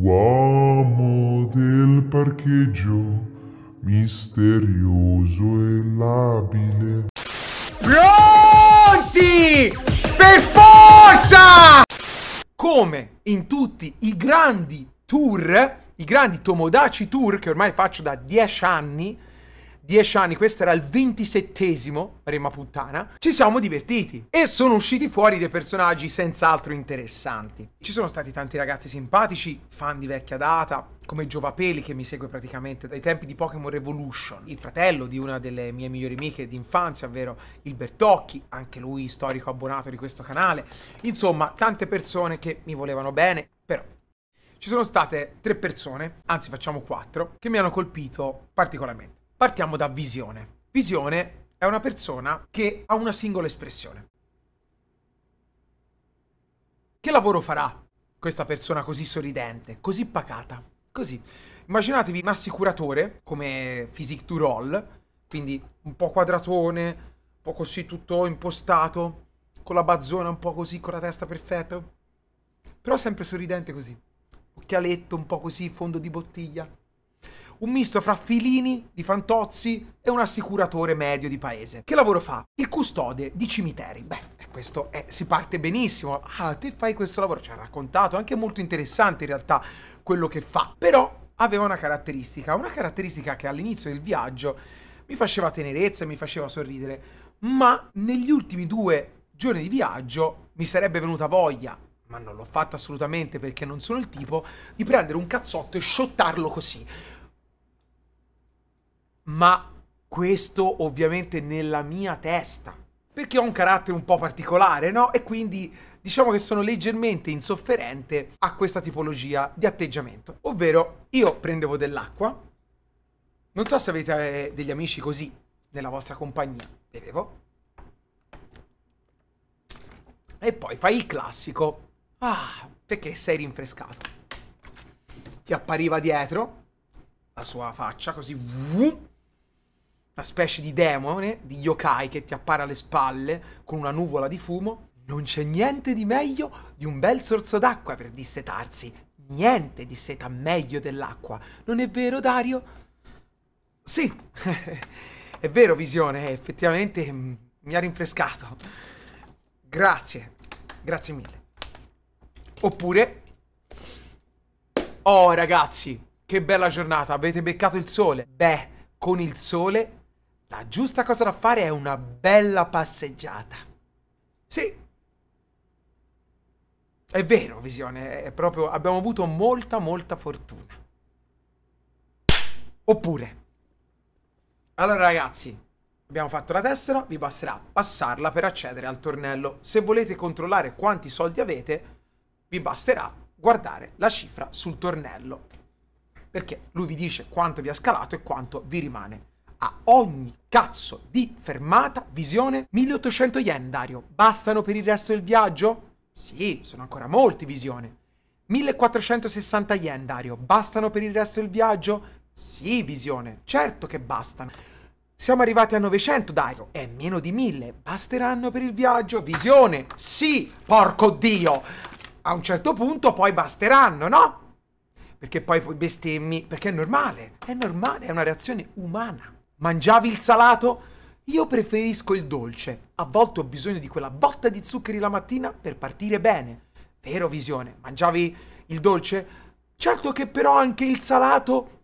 Uomo del parcheggio, misterioso e labile. Pronti! Per forza! Come in tutti i grandi tour, i grandi Tomodachi tour che ormai faccio da 10 anni, 10 anni, questo era il 27 prima Puttana, ci siamo divertiti e sono usciti fuori dei personaggi senz'altro interessanti. Ci sono stati tanti ragazzi simpatici, fan di vecchia data, come Giovapeli che mi segue praticamente dai tempi di Pokémon Revolution, il fratello di una delle mie migliori amiche d'infanzia, ovvero il Bertocchi, anche lui storico abbonato di questo canale. Insomma, tante persone che mi volevano bene, però ci sono state tre persone, anzi facciamo quattro, che mi hanno colpito particolarmente. Partiamo da visione. Visione è una persona che ha una singola espressione. Che lavoro farà questa persona così sorridente, così pacata? Così. Immaginatevi un assicuratore come Physic to roll, quindi un po' quadratone, un po' così tutto impostato, con la bazzona un po' così, con la testa perfetta, però sempre sorridente così, occhialetto un po' così, fondo di bottiglia un misto fra filini di fantozzi e un assicuratore medio di paese. Che lavoro fa? Il custode di cimiteri. Beh, questo è, eh, si parte benissimo. Ah, te fai questo lavoro, ci ha raccontato, anche molto interessante in realtà quello che fa. Però aveva una caratteristica, una caratteristica che all'inizio del viaggio mi faceva tenerezza, mi faceva sorridere, ma negli ultimi due giorni di viaggio mi sarebbe venuta voglia ma non l'ho fatto assolutamente perché non sono il tipo di prendere un cazzotto e sciottarlo così ma questo ovviamente nella mia testa, perché ho un carattere un po' particolare, no? E quindi diciamo che sono leggermente insofferente a questa tipologia di atteggiamento. Ovvero io prendevo dell'acqua, non so se avete eh, degli amici così nella vostra compagnia, bevevo, e poi fai il classico, ah, perché sei rinfrescato. Ti appariva dietro la sua faccia così, vum, una specie di demone, di yokai che ti appare alle spalle con una nuvola di fumo, non c'è niente di meglio di un bel sorso d'acqua per dissetarsi. Niente disseta meglio dell'acqua. Non è vero, Dario? Sì, è vero, Visione, effettivamente mm, mi ha rinfrescato. Grazie, grazie mille. Oppure... Oh ragazzi, che bella giornata, avete beccato il sole. Beh, con il sole la giusta cosa da fare è una bella passeggiata. Sì. È vero, Visione, è proprio abbiamo avuto molta molta fortuna. Oppure Allora ragazzi, abbiamo fatto la tessera, vi basterà passarla per accedere al tornello. Se volete controllare quanti soldi avete, vi basterà guardare la cifra sul tornello. Perché lui vi dice quanto vi ha scalato e quanto vi rimane a ogni cazzo di fermata visione 1800 yen, Dario. Bastano per il resto del viaggio? Sì, sono ancora molti visione. 1460 yen, Dario. Bastano per il resto del viaggio? Sì, visione. Certo che bastano. Siamo arrivati a 900, Dario. È meno di 1000. Basteranno per il viaggio? Visione. Sì, porco Dio. A un certo punto poi basteranno, no? Perché poi bestemmi, perché è normale, è normale, è una reazione umana. Mangiavi il salato? Io preferisco il dolce. A volte ho bisogno di quella botta di zuccheri la mattina per partire bene. Vero visione, mangiavi il dolce? Certo che però anche il salato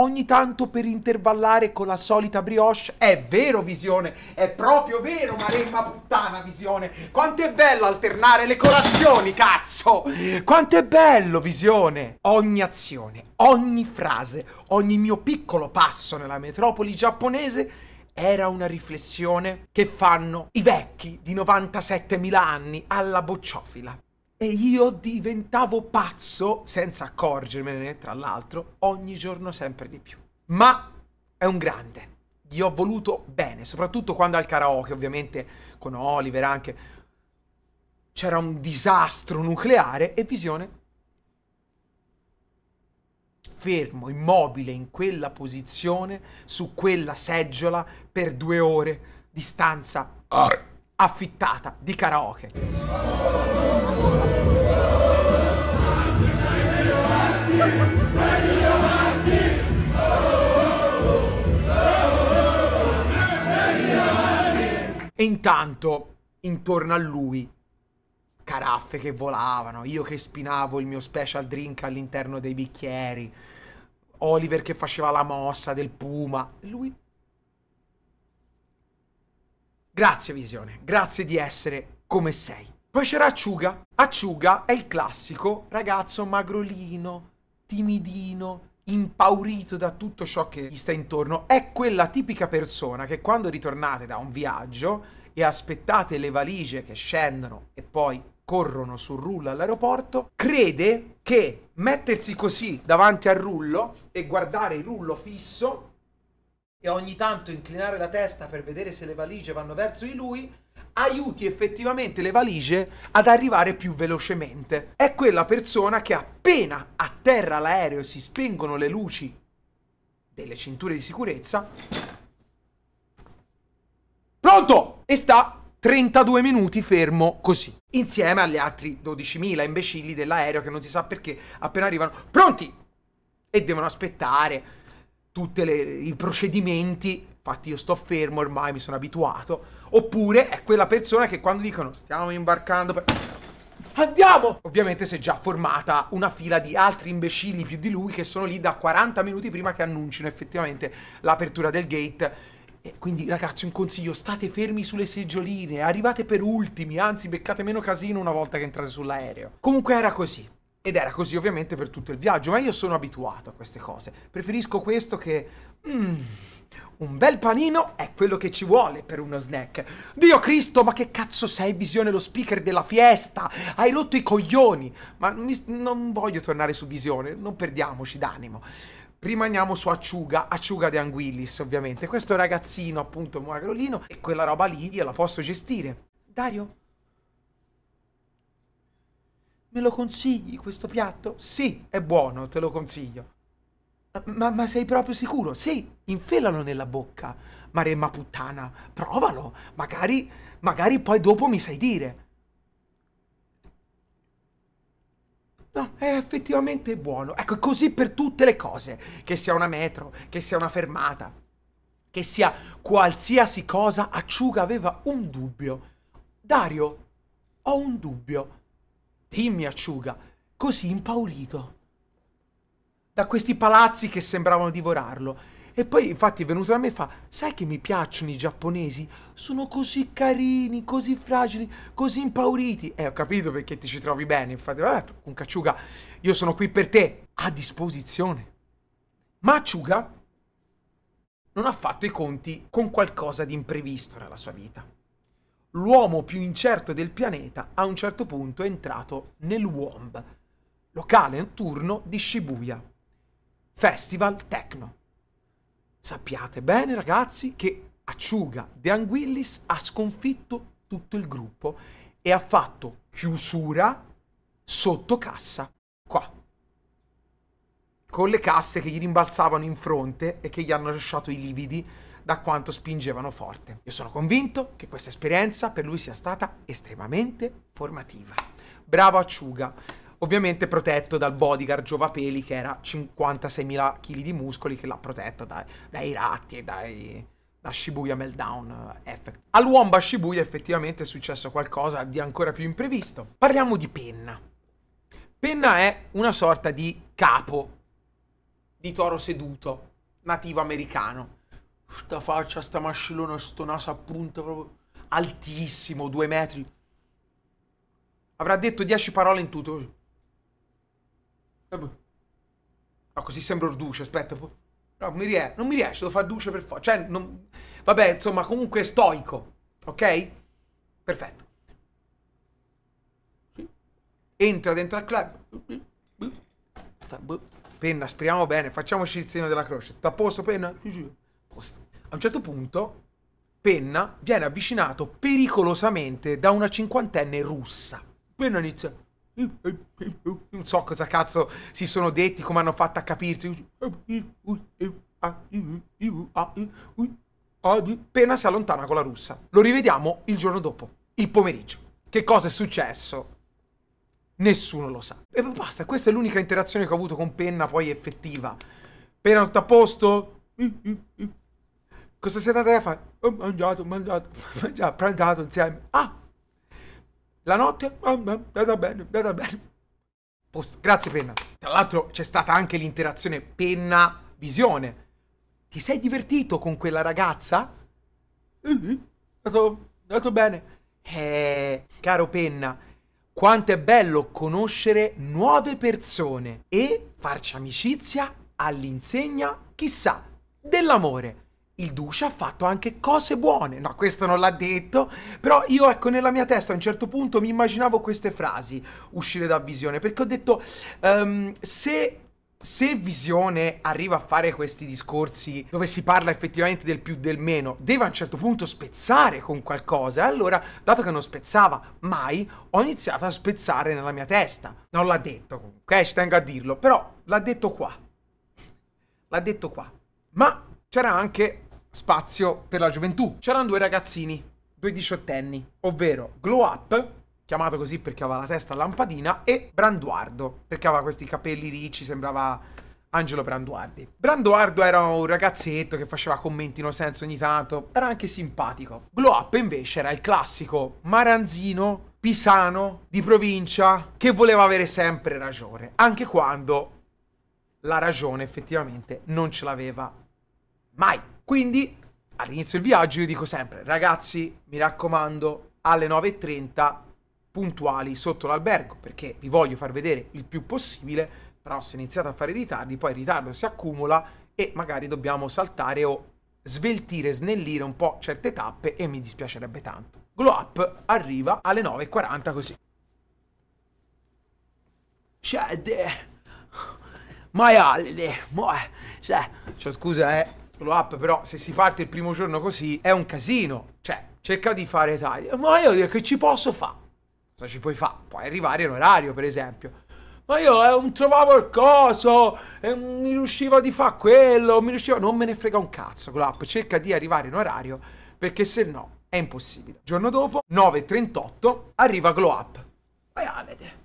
ogni tanto per intervallare con la solita brioche. È vero, Visione, è proprio vero, maremma puttana, Visione. Quanto è bello alternare le colazioni, cazzo! Quanto è bello, Visione! Ogni azione, ogni frase, ogni mio piccolo passo nella metropoli giapponese era una riflessione che fanno i vecchi di 97.000 anni alla bocciofila. E io diventavo pazzo, senza accorgermene tra l'altro, ogni giorno sempre di più. Ma è un grande. Gli ho voluto bene, soprattutto quando al karaoke, ovviamente con Oliver anche. C'era un disastro nucleare e Visione fermo, immobile in quella posizione, su quella seggiola per due ore di stanza ah. affittata di karaoke. E intanto, intorno a lui, caraffe che volavano, io che spinavo il mio special drink all'interno dei bicchieri, Oliver che faceva la mossa del puma, lui... Grazie Visione, grazie di essere come sei. Poi c'era Acciuga. Acciuga è il classico ragazzo magrolino, timidino, impaurito da tutto ciò che gli sta intorno. È quella tipica persona che quando ritornate da un viaggio e aspettate le valigie che scendono e poi corrono sul rullo all'aeroporto, crede che mettersi così davanti al rullo e guardare il rullo fisso e ogni tanto inclinare la testa per vedere se le valigie vanno verso di lui aiuti effettivamente le valigie ad arrivare più velocemente. È quella persona che appena atterra l'aereo e si spengono le luci delle cinture di sicurezza... Pronto! E sta 32 minuti fermo così, insieme agli altri 12.000 imbecilli dell'aereo che non si sa perché appena arrivano, pronti! E devono aspettare tutti i procedimenti, infatti io sto fermo ormai, mi sono abituato, Oppure è quella persona che quando dicono stiamo imbarcando per... Andiamo! Ovviamente si è già formata una fila di altri imbecilli più di lui che sono lì da 40 minuti prima che annunciano effettivamente l'apertura del gate. E quindi ragazzi un consiglio, state fermi sulle seggioline, arrivate per ultimi, anzi beccate meno casino una volta che entrate sull'aereo. Comunque era così. Ed era così ovviamente per tutto il viaggio, ma io sono abituato a queste cose. Preferisco questo che... Mm. Un bel panino è quello che ci vuole per uno snack. Dio Cristo, ma che cazzo sei, Visione lo speaker della fiesta? Hai rotto i coglioni! Ma mi, non voglio tornare su Visione, non perdiamoci d'animo. Rimaniamo su Acciuga, Acciuga de Anguillis ovviamente. Questo ragazzino appunto magrolino e quella roba lì io la posso gestire. Dario? Me lo consigli questo piatto? Sì, è buono, te lo consiglio. Ma, ma, sei proprio sicuro? Sì, infilalo nella bocca. Maremma puttana, provalo. Magari, magari poi dopo mi sai dire. No, è effettivamente buono. Ecco, è così per tutte le cose. Che sia una metro, che sia una fermata, che sia qualsiasi cosa. Acciuga aveva un dubbio. Dario, ho un dubbio. Dimmi, Acciuga, così impaurito da questi palazzi che sembravano divorarlo. E poi infatti è venuto da me e fa, sai che mi piacciono i giapponesi? Sono così carini, così fragili, così impauriti. Eh, ho capito perché ti ci trovi bene, infatti, vabbè, con Cacciuga, io sono qui per te, a disposizione. Ma Acciuga non ha fatto i conti con qualcosa di imprevisto nella sua vita. L'uomo più incerto del pianeta a un certo punto è entrato nel Womb, locale notturno di Shibuya, Festival Tecno. Sappiate bene ragazzi che Acciuga De Anguillis ha sconfitto tutto il gruppo e ha fatto chiusura sotto cassa, qua, con le casse che gli rimbalzavano in fronte e che gli hanno lasciato i lividi da quanto spingevano forte. Io sono convinto che questa esperienza per lui sia stata estremamente formativa. Bravo Acciuga! ovviamente protetto dal bodyguard Giovapeli che era 56.000 kg di muscoli che l'ha protetto dai, dai ratti e dai, da Shibuya Meltdown eh, Effect. Al Womba Shibuya effettivamente è successo qualcosa di ancora più imprevisto. Parliamo di Penna. Penna è una sorta di capo di toro seduto, nativo americano. Sta faccia, sta mascellona, sto naso a punta proprio altissimo, due metri. Avrà detto dieci parole in tutto. No, così sembra orduce, aspetta. No, mi rie- non mi riesce, devo fare duce per forza. Cioè, non... vabbè, insomma, comunque è stoico, ok? Perfetto. Entra dentro al club. Boh, penna, speriamo bene, facciamoci il segno della croce. Tutto posto, Penna? Posto. A un certo punto, Penna viene avvicinato pericolosamente da una cinquantenne russa. Penna inizia... Non so cosa cazzo si sono detti, come hanno fatto a capirsi. Pena si allontana con la russa. Lo rivediamo il giorno dopo, il pomeriggio. Che cosa è successo? Nessuno lo sa. E basta, questa è l'unica interazione che ho avuto con Penna poi effettiva. Penna tutto a posto? Cosa siete andati a fare? Ho mangiato, ho mangiato, ho mangiato, pranzato insieme. Ah! La notte? Ah, beh, è andata bene, è bene. Post Grazie Penna. Tra l'altro c'è stata anche l'interazione Penna-Visione. Ti sei divertito con quella ragazza? Uh -huh. è, andato, è andato bene. Eh, caro Penna, quanto è bello conoscere nuove persone e farci amicizia all'insegna, chissà, dell'amore il Duce ha fatto anche cose buone. No, questo non l'ha detto, però io ecco nella mia testa a un certo punto mi immaginavo queste frasi uscire da visione, perché ho detto um, se se Visione arriva a fare questi discorsi dove si parla effettivamente del più del meno, deve a un certo punto spezzare con qualcosa. Allora, dato che non spezzava mai, ho iniziato a spezzare nella mia testa. Non l'ha detto comunque, eh, ci tengo a dirlo, però l'ha detto qua. L'ha detto qua. Ma c'era anche spazio per la gioventù. C'erano due ragazzini, due diciottenni, ovvero Glow Up, chiamato così perché aveva la testa a lampadina, e Branduardo, perché aveva questi capelli ricci, sembrava Angelo Branduardi. Branduardo era un ragazzetto che faceva commenti no senso ogni tanto, era anche simpatico. Glow Up invece era il classico maranzino, pisano, di provincia, che voleva avere sempre ragione, anche quando la ragione effettivamente non ce l'aveva mai. Quindi all'inizio del viaggio io dico sempre, ragazzi, mi raccomando, alle 9.30 puntuali sotto l'albergo, perché vi voglio far vedere il più possibile, però se iniziate a fare ritardi, poi il ritardo si accumula e magari dobbiamo saltare o sveltire, snellire un po' certe tappe e mi dispiacerebbe tanto. Glow Up arriva alle 9.40 così. Cioè, maiale, eh, cioè, cioè, scusa eh, Solo up, però se si parte il primo giorno così è un casino. Cioè, cerca di fare taglio. Ma io dire che ci posso fare? Cosa ci puoi fare? Puoi arrivare in orario, per esempio. Ma io eh, trovavo il coso, eh, mi riusciva di fare quello, mi riusciva... Non me ne frega un cazzo con l'app, cerca di arrivare in orario, perché se no è impossibile. Il giorno dopo, 9.38, arriva Glow Up. Vai a vedere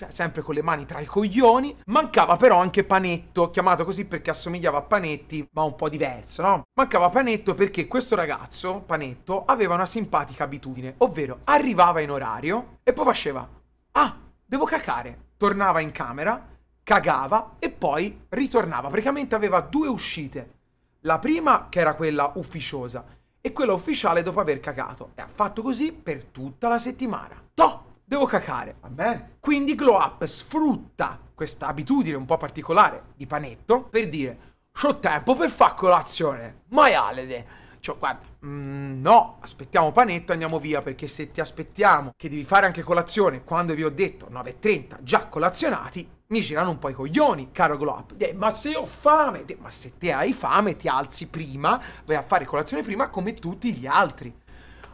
cioè sempre con le mani tra i coglioni. Mancava però anche Panetto, chiamato così perché assomigliava a Panetti, ma un po' diverso, no? Mancava Panetto perché questo ragazzo, Panetto, aveva una simpatica abitudine, ovvero arrivava in orario e poi faceva «Ah, devo cacare!» Tornava in camera, cagava e poi ritornava. Praticamente aveva due uscite. La prima, che era quella ufficiosa, e quella ufficiale dopo aver cagato. E ha fatto così per tutta la settimana. Toh! devo cacare. Vabbè. Quindi Glow Up sfrutta questa abitudine un po' particolare di panetto per dire c'ho tempo per fare colazione, maialede. Cioè, guarda, mm, no, aspettiamo panetto e andiamo via, perché se ti aspettiamo che devi fare anche colazione, quando vi ho detto 9.30, già colazionati, mi girano un po' i coglioni, caro Glow Up. De, eh, ma se ho fame, De, ma se te hai fame, ti alzi prima, vai a fare colazione prima come tutti gli altri.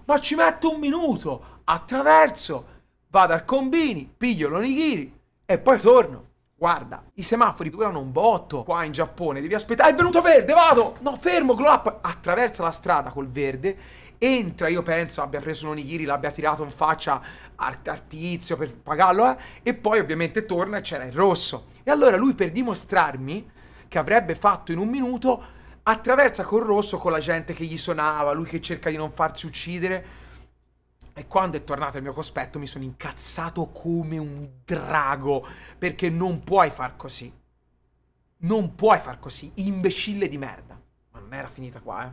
Ma ci metto un minuto, attraverso, vado al combini, piglio l'onigiri e poi torno. Guarda, i semafori durano un botto qua in Giappone, devi aspettare, ah, è venuto verde, vado! No, fermo, glow up! Attraversa la strada col verde, entra, io penso abbia preso un onigiri, l'abbia tirato in faccia al, tizio per pagarlo, eh? e poi ovviamente torna e c'era il rosso. E allora lui per dimostrarmi che avrebbe fatto in un minuto, attraversa col rosso con la gente che gli suonava, lui che cerca di non farsi uccidere, e quando è tornato il mio cospetto mi sono incazzato come un drago, perché non puoi far così. Non puoi far così, imbecille di merda. Ma non era finita qua, eh.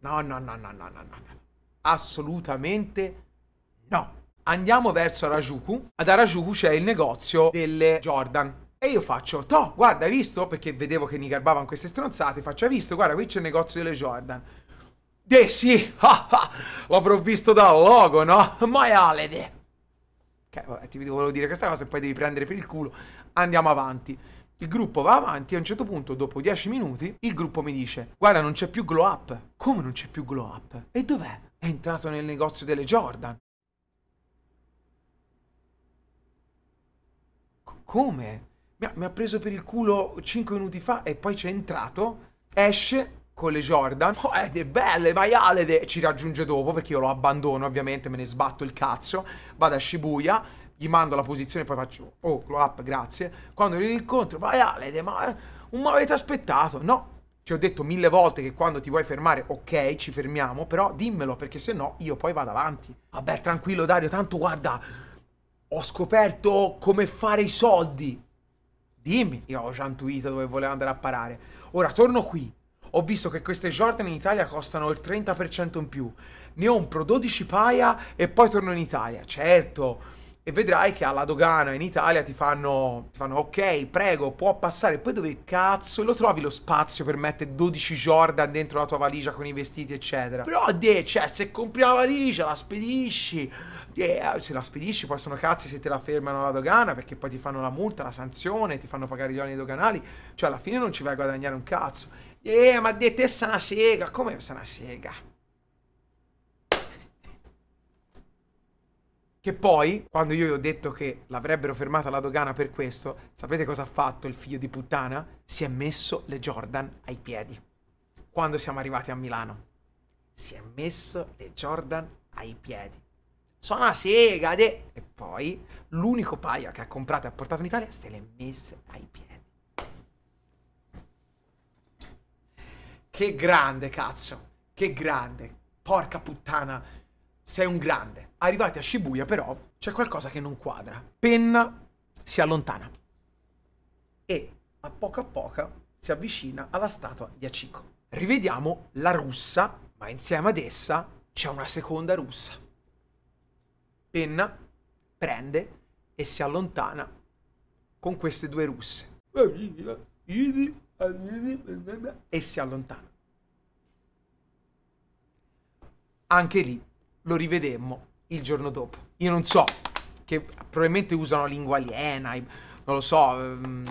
No, no, no, no, no, no, no. Assolutamente no. Andiamo verso Arajuku. Ad Arajuku c'è il negozio delle Jordan. E io faccio, Toh, guarda, hai visto? Perché vedevo che mi garbavano queste stronzate. Faccio, hai visto? Guarda, qui c'è il negozio delle Jordan. De sì, ah, l'avrò visto dal logo, no? Maialede. Ok, vabbè, ti volevo dire questa cosa e poi devi prendere per il culo. Andiamo avanti. Il gruppo va avanti e a un certo punto, dopo 10 minuti, il gruppo mi dice Guarda, non c'è più glow up. Come non c'è più glow up? E dov'è? È entrato nel negozio delle Jordan. come? Mi ha, mi ha preso per il culo 5 minuti fa e poi c'è entrato, esce con le Jordan. Oh, eh. ed è belle, vai ed ci raggiunge dopo perché io lo abbandono ovviamente, me ne sbatto il cazzo. Vado a Shibuya, gli mando la posizione e poi faccio, oh, glow up, grazie. Quando li incontro, vai ed ma... Non eh, mi avete aspettato? No, ti ho detto mille volte che quando ti vuoi fermare, ok, ci fermiamo, però dimmelo perché se no io poi vado avanti. Vabbè, tranquillo Dario, tanto guarda, ho scoperto come fare i soldi. Dimmi, io ho già intuito dove volevo andare a parare. Ora torno qui, ho visto che queste Jordan in Italia costano il 30% in più. Ne compro 12 paia e poi torno in Italia. Certo. E vedrai che alla dogana in Italia ti fanno, ti fanno ok, prego, può passare. Poi dove cazzo lo trovi lo spazio per mettere 12 Jordan dentro la tua valigia con i vestiti, eccetera. Però, de, cioè, se compri la valigia, la spedisci. Yeah, eh, se la spedisci poi sono cazzi se te la fermano alla dogana perché poi ti fanno la multa, la sanzione, ti fanno pagare gli oneri doganali, cioè alla fine non ci vai a guadagnare un cazzo. Eh, ma di te sarà una sega. Come sarà una sega? Che poi, quando io gli ho detto che l'avrebbero fermata la dogana per questo, sapete cosa ha fatto il figlio di puttana? Si è messo le Jordan ai piedi. Quando siamo arrivati a Milano. Si è messo le Jordan ai piedi. Sono una sega, de... E poi l'unico paio che ha comprato e ha portato in Italia se le è messe ai piedi. Che grande, cazzo. Che grande. Porca puttana. Sei un grande. Arrivati a Shibuya, però, c'è qualcosa che non quadra. Penna si allontana. E a poco a poco si avvicina alla statua di Achiko. Rivediamo la russa, ma insieme ad essa c'è una seconda russa. Penna prende e si allontana con queste due russe e si allontana. Anche lì lo rivedemmo il giorno dopo. Io non so, che probabilmente usano lingua aliena, non lo so, ehm,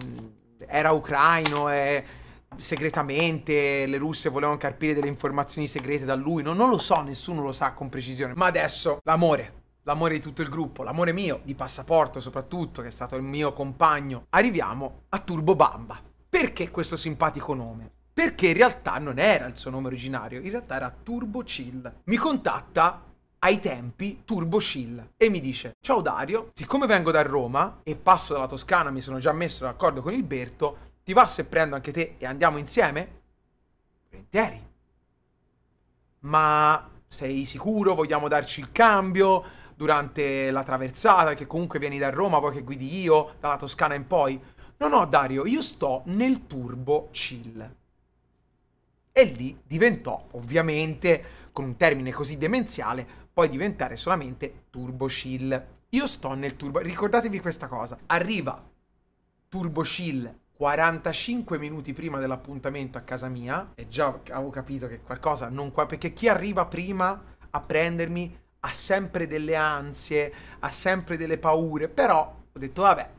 era ucraino e segretamente le russe volevano carpire delle informazioni segrete da lui, no, non lo so, nessuno lo sa con precisione. Ma adesso l'amore, l'amore di tutto il gruppo, l'amore mio, di Passaporto soprattutto, che è stato il mio compagno. Arriviamo a Turbo Bamba. Perché questo simpatico nome? Perché in realtà non era il suo nome originario, in realtà era Turbo Chill. Mi contatta ai tempi Turbo Chill e mi dice ciao Dario, siccome vengo da Roma e passo dalla Toscana, mi sono già messo d'accordo con il Berto, ti va se prendo anche te e andiamo insieme? Volentieri. Ma sei sicuro? Vogliamo darci il cambio durante la traversata? Che comunque vieni da Roma, poi che guidi io, dalla Toscana in poi? No, no, Dario, io sto nel turbo chill. E lì diventò, ovviamente, con un termine così demenziale, poi diventare solamente turbo chill. Io sto nel turbo... Ricordatevi questa cosa. Arriva turbo chill 45 minuti prima dell'appuntamento a casa mia e già avevo capito che qualcosa non qua perché chi arriva prima a prendermi ha sempre delle ansie, ha sempre delle paure, però ho detto vabbè,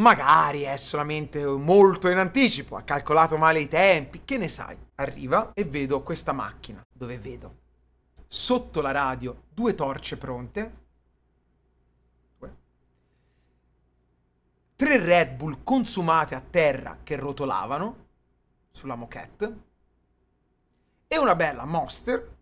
Magari è solamente molto in anticipo, ha calcolato male i tempi, che ne sai. Arriva e vedo questa macchina, dove vedo sotto la radio due torce pronte, tre Red Bull consumate a terra che rotolavano sulla moquette e una bella Monster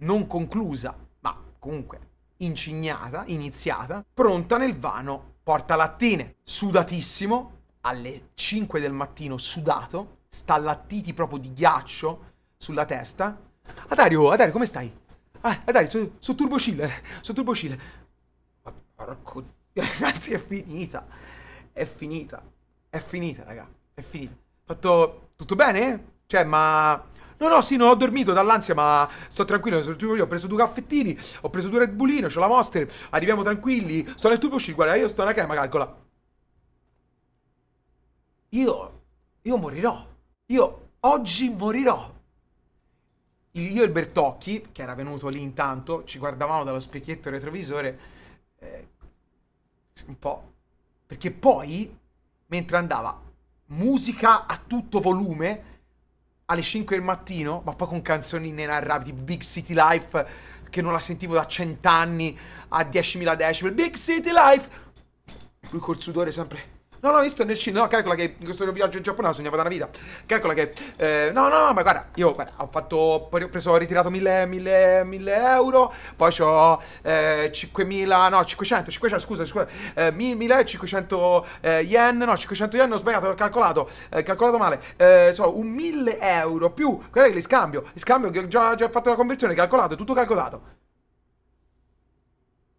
non conclusa, ma comunque incignata, iniziata, pronta nel vano porta lattine, sudatissimo, alle 5 del mattino sudato, stallattiti proprio di ghiaccio sulla testa. Adario, Adario, come stai? Ah, Adario, sono so Turbo Chill, eh, sono Turbo porco, ragazzi, è finita. È finita. È finita, raga. È finita. Fatto tutto bene? Cioè, ma No, no, sì, non ho dormito dall'ansia, ma sto tranquillo. Io ho preso due caffettini, ho preso due Red Bullino, c'ho la Monster. Arriviamo tranquilli. Sto nel tubo uscire, guarda, io sto alla crema, calcola. Io, io morirò. Io oggi morirò. Io e Bertocchi, che era venuto lì intanto, ci guardavamo dallo specchietto retrovisore. Eh, un po'. Perché poi, mentre andava musica a tutto volume, alle 5 del mattino, ma poi con canzoni inenarrabili, Big City Life, che non la sentivo da cent'anni, a 10.000 decibel, Big City Life, lui col sudore sempre... No, l'ho visto nel cinema. No, calcola che in questo viaggio in Giappone ho sognavo da una vita. Calcola che. Eh, no, no, no, ma guarda, io guarda, ho fatto. Ho preso, ho ritirato 1000, 1000, 1000 euro. Poi ho eh, 5000, no, 500, 500, scusa, scusa. Eh, 1500 eh, yen, no, 500 yen, ho sbagliato, l'ho calcolato, eh, calcolato male. Eh, so, un 1000 euro più. Guarda che li scambio. Li scambio, che ho già, già fatto la conversione, calcolato, tutto calcolato.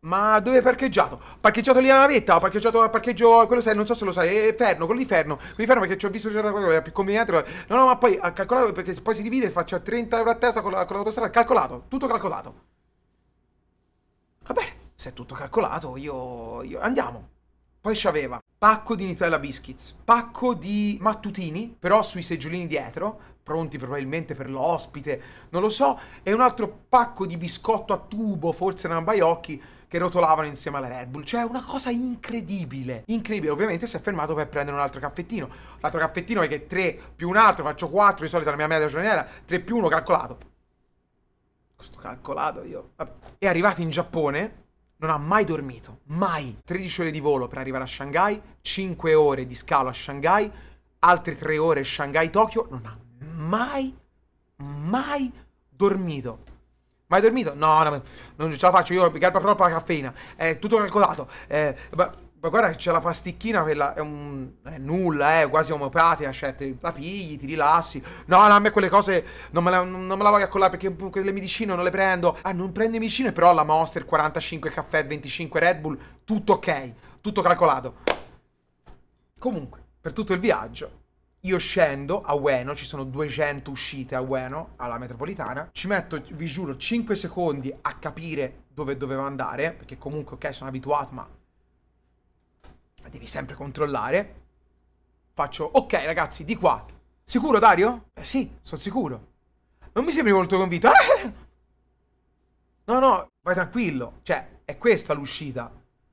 Ma dove è parcheggiato? Parcheggiato lì alla navetta, ho parcheggiato al parcheggio, quello sai, non so se lo sai, è Ferno, quello di Ferno, quello di Ferno perché ci ho visto c'era quello, era più conveniente. No, no, ma poi ha ah, calcolato perché se poi si divide faccio 30 euro a testa con, la, con l'autostrada, calcolato, tutto calcolato. Vabbè, se è tutto calcolato, io, io... andiamo. Poi c'aveva pacco di Nutella Biscuits, pacco di mattutini, però sui seggiolini dietro, pronti probabilmente per l'ospite, non lo so, e un altro pacco di biscotto a tubo, forse erano baiocchi che rotolavano insieme alla Red Bull. Cioè, una cosa incredibile. Incredibile. Ovviamente si è fermato per prendere un altro caffettino. L'altro caffettino è che 3 più un altro, faccio 4, di solito la mia media giornaliera, 3 più 1 calcolato. Questo calcolato io. È arrivato in Giappone non ha mai dormito, mai. 13 ore di volo per arrivare a Shanghai, 5 ore di scalo a Shanghai, altre 3 ore Shanghai-Tokyo, non ha mai, mai dormito. Mai dormito? No, no, non ce la faccio, io ho proprio troppo la caffeina. È tutto calcolato. Eh, ma, ma guarda, c'è la pasticchina, quella è un... È nulla, è eh, quasi omeopatica, eh, cioè te la pigli, ti rilassi. No, no, a me quelle cose non me la, non me la voglio accollare perché le medicine non le prendo. Ah, non prendo medicine, però la Monster, 45 caffè, 25 Red Bull, tutto ok, tutto calcolato. Comunque, per tutto il viaggio io scendo a Ueno, ci sono 200 uscite a Ueno, alla metropolitana. Ci metto, vi giuro, 5 secondi a capire dove dovevo andare, perché comunque, ok, sono abituato, ma devi sempre controllare. Faccio, ok ragazzi, di qua. Sicuro Dario? Eh sì, sono sicuro. Non mi sembri molto convinto. no, no, vai tranquillo. Cioè, è questa l'uscita.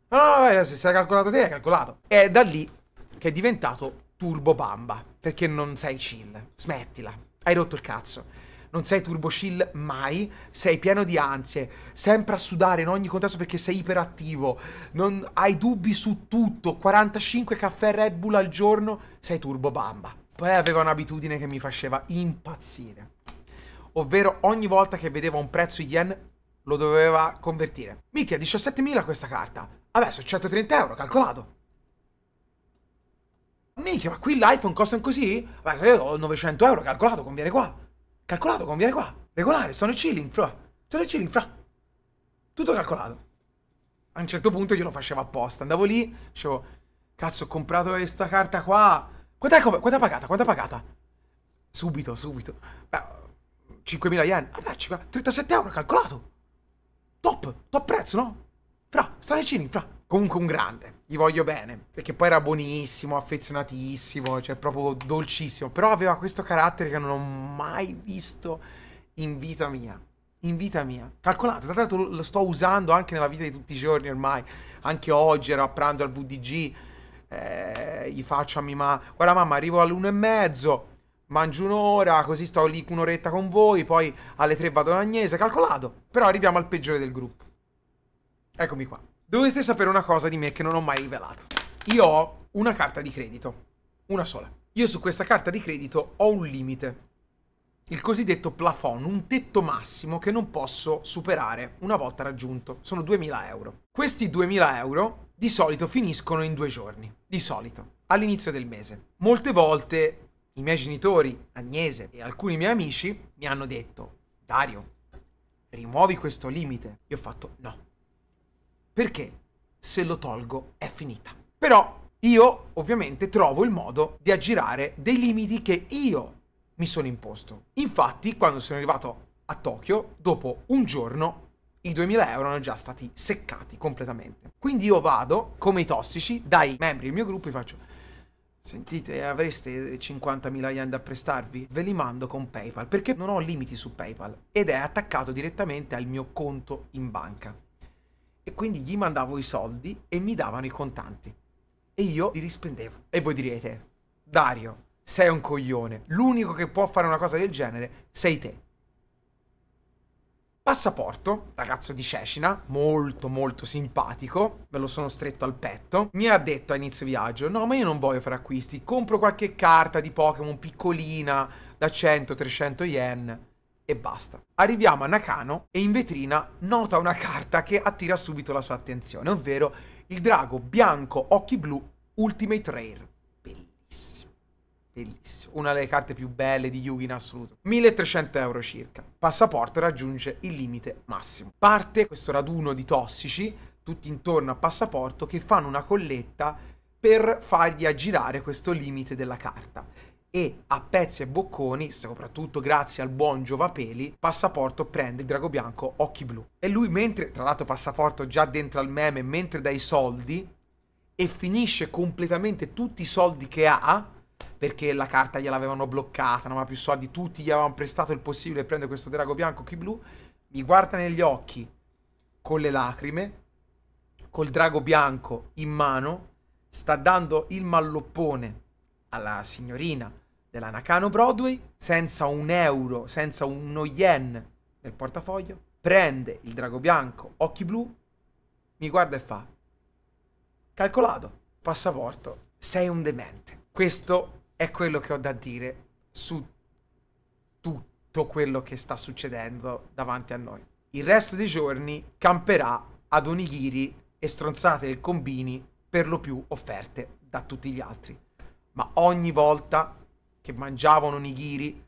No, no, no, se sei calcolato te, hai calcolato. È da lì che è diventato Turbo Bamba. Perché non sei chill. Smettila. Hai rotto il cazzo. Non sei turbo chill mai, sei pieno di ansie, sempre a sudare in ogni contesto perché sei iperattivo, non hai dubbi su tutto, 45 caffè Red Bull al giorno, sei turbo bamba. Poi aveva un'abitudine che mi faceva impazzire, ovvero ogni volta che vedeva un prezzo yen lo doveva convertire. Micchia, 17.000 questa carta. Adesso 130 euro, calcolato minchia, ma qui l'iPhone costa così? Ma io ho 900 euro, calcolato, conviene qua. Calcolato, conviene qua. Regolare, sono chilling, fra. Sono chilling, fra. Tutto calcolato. A un certo punto io lo facevo apposta. Andavo lì, dicevo, cazzo, ho comprato questa carta qua. Quant'è, quant'è pagata? Quant'è pagata? Subito, subito. Beh, 5.000 yen. Vabbè, 5, 37 euro, calcolato. Top, top prezzo, no? Fra, sono nei chilling, fra comunque un grande, gli voglio bene, perché poi era buonissimo, affezionatissimo, cioè proprio dolcissimo, però aveva questo carattere che non ho mai visto in vita mia. In vita mia, calcolato, tra l'altro lo sto usando anche nella vita di tutti i giorni ormai, anche oggi ero a pranzo al VDG, eh, gli faccio a mia mamma, guarda mamma arrivo all'uno e mezzo, mangio un'ora, così sto lì un'oretta con voi, poi alle tre vado all'agnese, calcolato, però arriviamo al peggiore del gruppo. Eccomi qua. Dovete sapere una cosa di me che non ho mai rivelato. Io ho una carta di credito. Una sola. Io su questa carta di credito ho un limite. Il cosiddetto plafond, un tetto massimo che non posso superare una volta raggiunto. Sono 2000 euro. Questi 2000 euro di solito finiscono in due giorni. Di solito. All'inizio del mese. Molte volte i miei genitori, Agnese e alcuni miei amici mi hanno detto Dario, rimuovi questo limite. Io ho fatto no perché se lo tolgo è finita. Però io ovviamente trovo il modo di aggirare dei limiti che io mi sono imposto. Infatti, quando sono arrivato a Tokyo, dopo un giorno i 2000 euro erano già stati seccati completamente. Quindi io vado, come i tossici, dai membri del mio gruppo e faccio Sentite, avreste 50.000 yen da prestarvi? Ve li mando con PayPal perché non ho limiti su PayPal ed è attaccato direttamente al mio conto in banca e quindi gli mandavo i soldi e mi davano i contanti. E io li rispendevo. E voi direte, Dario, sei un coglione. L'unico che può fare una cosa del genere sei te. Passaporto, ragazzo di Cecina, molto molto simpatico, ve lo sono stretto al petto, mi ha detto a inizio viaggio, no ma io non voglio fare acquisti, compro qualche carta di Pokémon piccolina da 100-300 yen e basta. Arriviamo a Nakano e in vetrina nota una carta che attira subito la sua attenzione, ovvero il drago bianco occhi blu Ultimate Rare. Bellissimo. Bellissimo. Una delle carte più belle di Yugi in assoluto. 1300 euro circa. Passaporto raggiunge il limite massimo. Parte questo raduno di tossici, tutti intorno a Passaporto, che fanno una colletta per fargli aggirare questo limite della carta e a pezzi e bocconi, soprattutto grazie al buon Giovapeli, Passaporto prende il drago bianco occhi blu. E lui mentre, tra l'altro Passaporto già dentro al meme, mentre dai soldi e finisce completamente tutti i soldi che ha, perché la carta gliel'avevano bloccata, non aveva più soldi, tutti gli avevano prestato il possibile e prendere questo drago bianco occhi blu, mi guarda negli occhi con le lacrime, col drago bianco in mano, sta dando il malloppone alla signorina della Nakano Broadway, senza un euro, senza uno yen nel portafoglio, prende il drago bianco, occhi blu, mi guarda e fa, calcolato, passaporto, sei un demente. Questo è quello che ho da dire su tutto quello che sta succedendo davanti a noi. Il resto dei giorni camperà ad onigiri e stronzate del combini per lo più offerte da tutti gli altri ma ogni volta che mangiava un onigiri,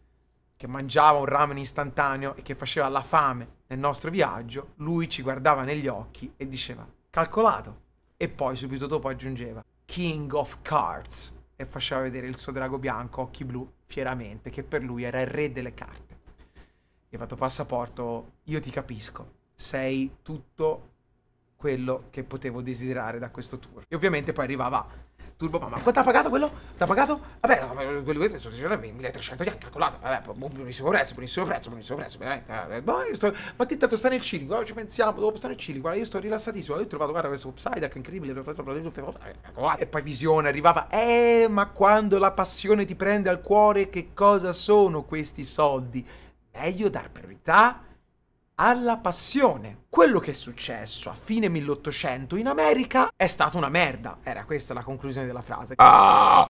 che mangiava un ramen istantaneo e che faceva la fame nel nostro viaggio, lui ci guardava negli occhi e diceva calcolato. E poi subito dopo aggiungeva King of Cards e faceva vedere il suo drago bianco, occhi blu, fieramente, che per lui era il re delle carte. Gli ha fatto passaporto, io ti capisco, sei tutto quello che potevo desiderare da questo tour. E ovviamente poi arrivava Turbo Mamma. Quanto ha pagato quello? Ti ha pagato? Vabbè, quello che sono 1300 ha calcolato. Vabbè, boh, boh, buonissimo prezzo, buonissimo prezzo, buonissimo prezzo, veramente. Ma io sto. Ma te intanto sta nel Cili, guarda, eh, ci pensiamo, dopo sta nel Cili, guarda, io sto rilassatissimo. Io ho trovato, guarda, questo upside Psyduck incredibile, e poi visione, arrivava. Eh, ma quando la passione ti prende al cuore, che cosa sono questi soldi? Meglio dar priorità alla passione. Quello che è successo a fine 1800 in America è stata una merda. Era questa la conclusione della frase. Ah!